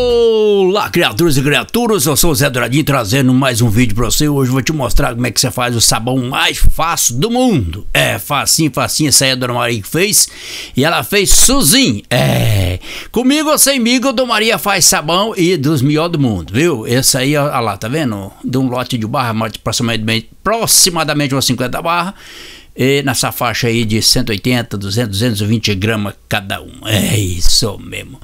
Olá, criaturas e criaturas, eu sou o Zé Douradinho trazendo mais um vídeo pra você. Hoje eu vou te mostrar como é que você faz o sabão mais fácil do mundo. É, facinho, facinho, essa aí é a Dona Maria que fez e ela fez sozinha. É, comigo ou sem migo, Dona Maria faz sabão e dos melhores do mundo, viu? Essa aí, olha lá, tá vendo? De um lote de barra, aproximadamente, aproximadamente umas 50 barra E nessa faixa aí de 180, 200, 220 gramas cada um. É isso mesmo.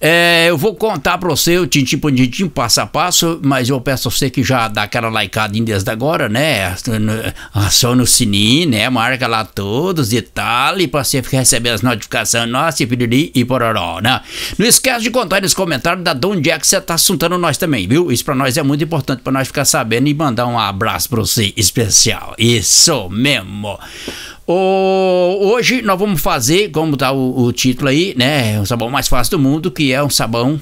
É, eu vou contar para você o tintim por tintim, passo a passo, mas eu peço a você que já dá aquela likeada desde agora, né? Aciona o sininho, né? Marca lá todos e tal, e para você receber as notificações nossa e piriri e pororó, né? Não esquece de contar nos comentários da de onde é que você tá assuntando nós também, viu? Isso para nós é muito importante para nós ficar sabendo e mandar um abraço para você especial. Isso mesmo! O, hoje nós vamos fazer, como tá o, o título aí, né? É o sabão mais fácil do mundo, que é um sabão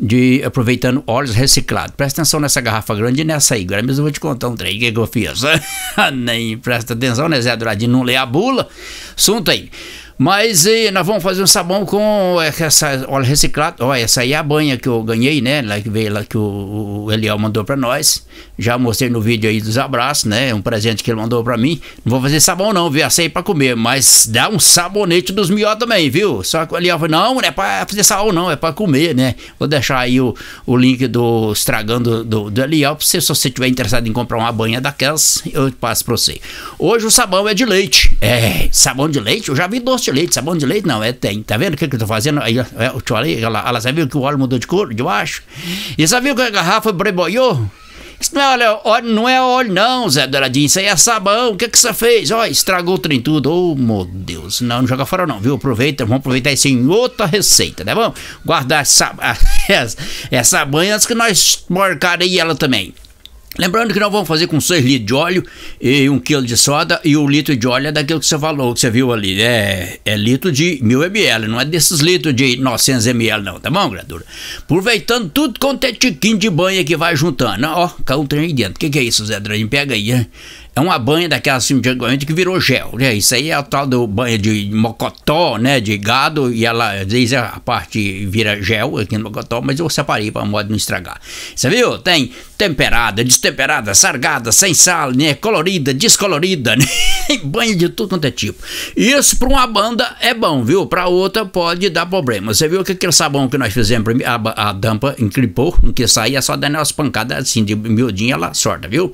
de aproveitando óleos reciclados. Presta atenção nessa garrafa grande e nessa aí. Agora mesmo eu vou te contar um trem que, eu fiz. Nem presta atenção, né, Zé Duradinho? Não lê a bula. Assunto aí. Mas e, nós vamos fazer um sabão com é, essa óleo reciclado. Olha, essa aí é a banha que eu ganhei, né? Lá que veio lá que o, o Eliel mandou para nós. Já mostrei no vídeo aí dos abraços, né? Um presente que ele mandou para mim. Não vou fazer sabão não, viu? Essa aí é para comer, mas dá um sabonete dos melhor também, viu? Só que o Eliel falou: "Não, não é para fazer sabão não, é para comer, né?" Vou deixar aí o, o link do estragando do, do Eliel para você, se você tiver interessado em comprar uma banha daquelas, eu passo para você. Hoje o sabão é de leite. É, sabão de leite. Eu já vi doce doce de leite, sabão de é leite, não, é tem. Tá vendo o que, que eu tô fazendo? Aí eu é, te falei, ela, ela viu que o óleo mudou de cor, de baixo. E viu que a garrafa breboiou? Isso não é óleo, é óleo, não é óleo, não, Zé Douradinho. Isso aí é sabão. O que, que você fez? Ó, estragou o trem tudo. Oh, meu Deus. Não, não joga fora, não, viu? Aproveita, vamos aproveitar isso em outra receita, tá né? bom? guardar essa, essa, banha antes que nós marcarei ela também. Lembrando que nós vamos fazer com 6 litros de óleo e 1 kg de soda, e o litro de óleo é daquilo que você falou, que você viu ali, é, é litro de 1000 ml, não é desses litros de 900 ml não, tá bom, gradura? Aproveitando tudo quanto é tiquinho de banha que vai juntando, ó, caiu um trem aí dentro, o que, que é isso, Zé Dranho? Pega aí, hein? É uma banha daquela assim, antigamente que virou gel, né? Isso aí é a tal do banha de mocotó, né? De gado, e ela, às vezes a parte vira gel aqui no mocotó, mas eu separei para modo não estragar. Você viu? Tem temperada, destemperada, sargada, sem sal, né? Colorida, descolorida, né? banha de tudo quanto é tipo. Isso para uma banda é bom, viu? Para outra pode dar problema. Você viu que aquele sabão que nós fizemos, a, a dampa encripou, que saía é só dando umas pancadas assim de miudinha, ela sorta, viu?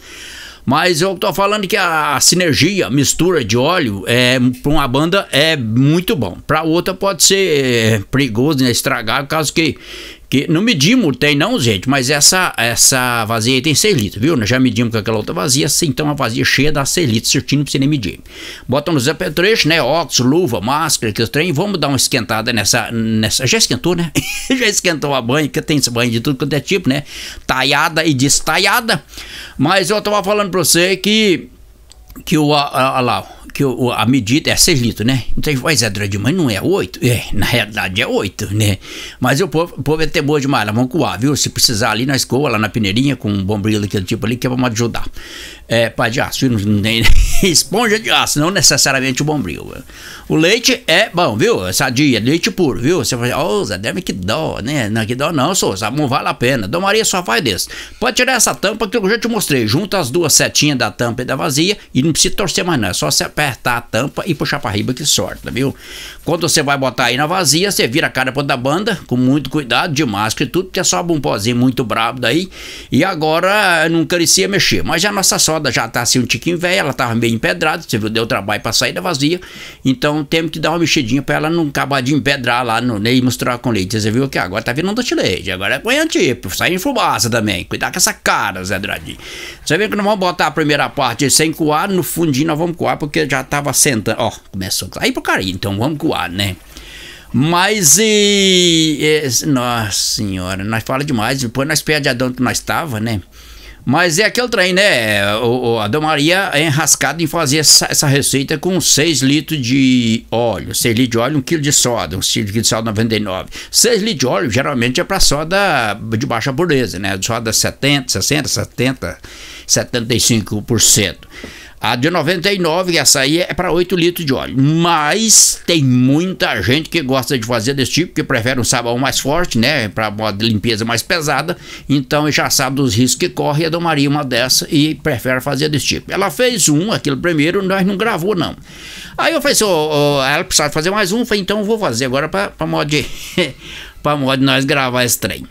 Mas eu tô falando que a, sinergia, a mistura de óleo, é, para uma banda é muito bom. Para outra pode ser é, perigoso, né, estragar, caso que que não medimos, tem não, gente, mas essa, essa vazia aí tem 6 litros, viu? Nós já medimos com aquela outra vazia, assim, então a vazia cheia dá 6 litros, certinho, não precisa nem medir. Bota Zé apetrecho, né? Óculos, luva, máscara, que trem, vamos dar uma esquentada nessa. nessa já esquentou, né? já esquentou a banha, que tem esse banho de tudo quanto é tipo, né? Taiada e destaiada. Mas eu tava falando pra você que que o, olha lá, que o, a medida é 6 litros, né? Então, mas é de mas não é 8? É, na realidade é 8, né? Mas o povo, o povo é temor demais, lá, vamos coar, viu? Se precisar ali na escola, lá na peneirinha, com um bombril daquele tipo ali, que é pra ajudar. É, pá de aço, não, tem esponja de aço, não necessariamente o bombril. O leite é bom, viu? Sadia, leite puro, viu? Você fala, ô, oh, Zé deve que dó, né? Não, que dó não, sou, sabe? Não vale a pena. Dom Maria só faz desse. Pode tirar essa tampa que eu já te mostrei. Junta as duas setinhas da tampa e da vazia e e não precisa torcer mais, não. É só você apertar a tampa e puxar para riba que sorta, tá, viu? Quando você vai botar aí na vazia, você vira a cara para da banda, com muito cuidado, de máscara e tudo, porque é sobe um pozinho muito brabo daí. E agora não carecia mexer. Mas a nossa soda já tá assim um tiquinho velha, ela tava meio empedrada, você viu, deu trabalho para sair da vazia. Então temos que dar uma mexidinha para ela não acabar de empedrar lá no né, e com leite. Você viu que agora tá virando de leite, agora é põe tipo, sai em fumaça também. cuidar com essa cara, Zé Dradinho. Você vê que não vamos botar a primeira parte sem coar, no fundinho nós vamos coar, porque já tava sentando. Ó, começou a ir pro cara, então vamos coar, né? Mas e, e, Nossa senhora, nós fala demais, depois nós perde a dona que nós tava, né? Mas é aquele trem, né? O, o, a Dona Maria é enrascada em fazer essa, essa receita com 6 litros de óleo. 6 litros de óleo, 1 quilo de soda. 1 kg de soda 99. 6 litros de óleo geralmente é para soda de baixa pureza, né? Soda 70, 60, 70, 75%. A de 99, essa aí é para 8 litros de óleo. Mas tem muita gente que gosta de fazer desse tipo, que prefere um sabão mais forte, né? Para uma limpeza mais pesada. Então já sabe dos riscos que corre Eu adomaria uma dessa e prefere fazer desse tipo. Ela fez um, aquele primeiro, nós não gravou, não. Aí eu falei assim, oh, oh, ela precisava fazer mais um. Falei, então eu vou fazer agora para modo para modo de nós gravar esse trem.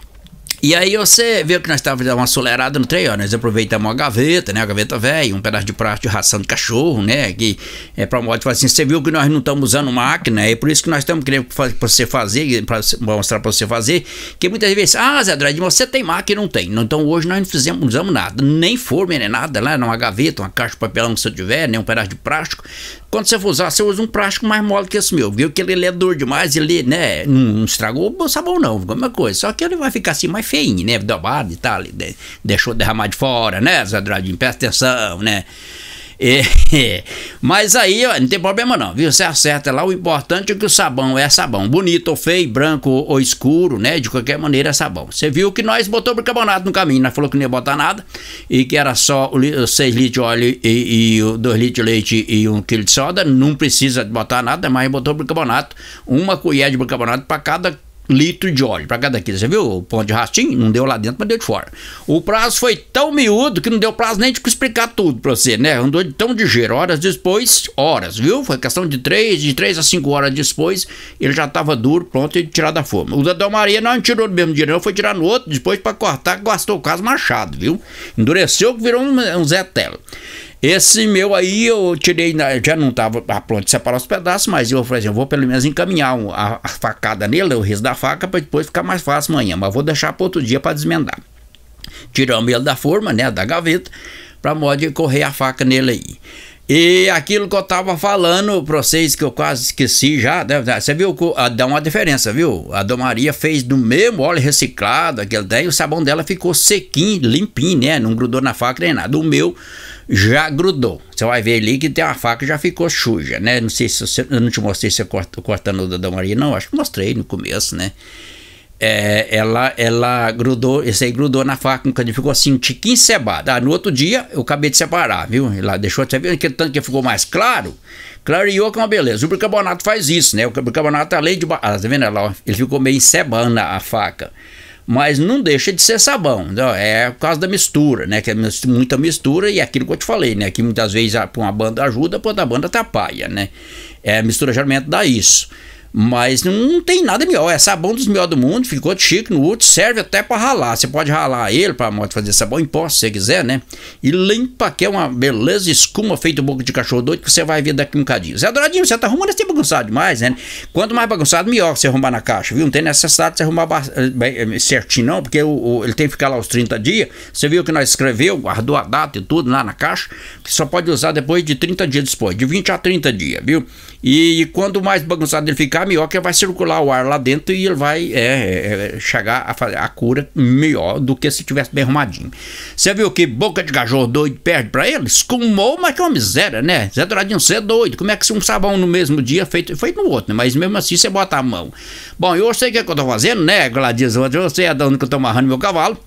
E aí você viu que nós estávamos dando uma acelerada no trem, ó, nós aproveitamos uma gaveta, né, a gaveta velha, um pedaço de prato de ração de cachorro, né, que é para moto, assim, você viu que nós não estamos usando máquina, é por isso que nós estamos querendo para você fazer, para mostrar para você fazer, que muitas vezes, ah, Zé Andrade, você tem máquina, não tem, então hoje nós não fizemos, não usamos nada, nem forma, nem nada, lá, né, numa gaveta, uma caixa de papelão que você tiver, nem um pedaço de plástico, quando você for usar, você usa um plástico mais mole que esse meu, viu, que ele é duro demais, ele, né, não estragou o sabão não, alguma coisa, só que ele vai ficar assim mais feinho, né? Dobado e tal, deixou derramar de fora, né, Zé Dradinho? Presta atenção, né? É, é. Mas aí, ó, não tem problema não, viu? Você acerta lá, o importante é que o sabão é sabão. Bonito ou feio, branco ou escuro, né? De qualquer maneira é sabão. Você viu que nós botou bicarbonato no caminho, nós falou que não ia botar nada e que era só 6 litros de óleo e 2 litros de leite e 1 um quilo de soda. Não precisa botar nada, mas botou bicarbonato. Uma colher de bicarbonato para cada litro de óleo para cada quilo. Você viu o pão de rastinho? Não deu lá dentro, mas deu de fora. O prazo foi tão miúdo que não deu prazo nem de explicar tudo para você, né? Andou de tão giro. Horas depois, horas, viu? Foi questão de três, de três a cinco horas depois, ele já estava duro, pronto e tirado da forma. O Dadão Maria não tirou no mesmo dia, não. Foi tirar no outro, depois para cortar, gastou o caso machado, viu? Endureceu que virou um, um Zé tela. Esse meu aí eu tirei, na, já não estava a pronto de separar os pedaços, mas eu falei assim, eu vou pelo menos encaminhar um, a, a, facada nele, o resto da faca, para depois ficar mais fácil amanhã, mas vou deixar para outro dia para desmendar. Tiramos ele da forma, né, da gaveta, para modo de correr a faca nele aí. E aquilo que eu tava falando pra vocês, que eu quase esqueci já, né, né, você viu, dá uma diferença, viu? A Dom Maria fez do mesmo óleo reciclado, aquele daí, o sabão dela ficou sequinho, limpinho, né? Não grudou na faca nem nada. O meu já grudou. Você vai ver ali que tem uma faca que já ficou suja, né? Não sei se você, eu não te mostrei se eu cortando o da Dom Maria, não, acho que mostrei no começo, né? é, ela, ela grudou, esse aí grudou na faca nunca ficou assim, um tiquinho cebado. Ah, no outro dia eu acabei de separar, viu? Lá deixou até ver tanto que ficou mais claro. Clareou que é uma beleza. O bicarbonato faz isso, né? O bicarbonato, além de. Ah, tá vendo lá? Ele ficou meio cebando a faca. Mas não deixa de ser sabão, não, né? é por causa da mistura, né? Que é muita mistura e é aquilo que eu te falei, né? Que muitas vezes para uma banda ajuda, para outra banda atrapalha, né? É, mistura geralmente dá isso. Mas não tem nada melhor. É sabão dos melhores do mundo, ficou chique no outro, serve até para ralar. Você pode ralar ele para moto fazer sabão em pó, se você quiser, né? E limpa, que é uma beleza escuma feita boca de cachorro doido que você vai ver daqui um bocadinho. Zé Douradinho, você tá arrumando assim bagunçado demais, né? Quanto mais bagunçado, melhor você arrumar na caixa, viu? Não tem necessidade de você arrumar eh, eh, certinho, não, porque o, o, ele tem que ficar lá os 30 dias. Você viu que nós escreveu, guardou a data e tudo lá na caixa, que só pode usar depois de 30 dias depois, de 20 a 30 dias, viu? E, e quanto mais bagunçado ele ficar, secar, que vai circular o ar lá dentro e ele vai é, é, é chegar a, a cura melhor do que se tivesse bem arrumadinho. Você viu que boca de cachorro doido perde para eles? Escumou, mol, mas que é uma miséria, né? Zé Douradinho, você é doido. Como é que se um sabão no mesmo dia feito, feito no outro, né? Mas mesmo assim você bota a mão. Bom, eu sei o que, é que eu tô fazendo, né, Gladys? Eu sei é a dona que eu tô amarrando meu cavalo.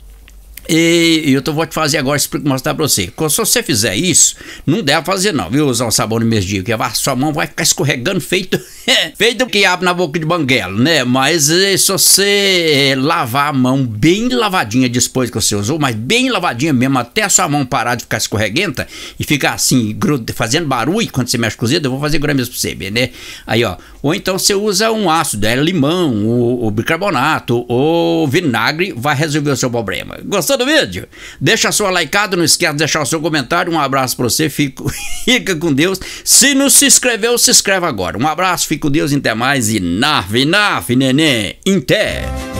E, e eu tô, vou te fazer agora, explico, mostrar pra você. Se você fizer isso, não deve fazer não, viu? Usar um sabão no mesmo dia, porque a sua mão vai ficar escorregando feito Feito que quiabo na boca de banguela, né? Mas eh, se você eh, lavar a mão bem lavadinha depois que você usou, mas bem lavadinha mesmo, até a sua mão parar de ficar escorreguenta e ficar assim, fazendo barulho quando você mexe cozida, eu vou fazer mesmo pra você ver, né? Aí, ó. Ou então você usa um ácido, é limão, ou, bicarbonato, ou vinagre, vai resolver o seu problema. Gostou do vídeo? Deixa a sua likeada, não esquece de deixar o seu comentário. Um abraço pra você, fico, fica com Deus. Se não se inscreveu, se inscreve agora. Um abraço, fico Deus em até mais e naf, naf, neném, em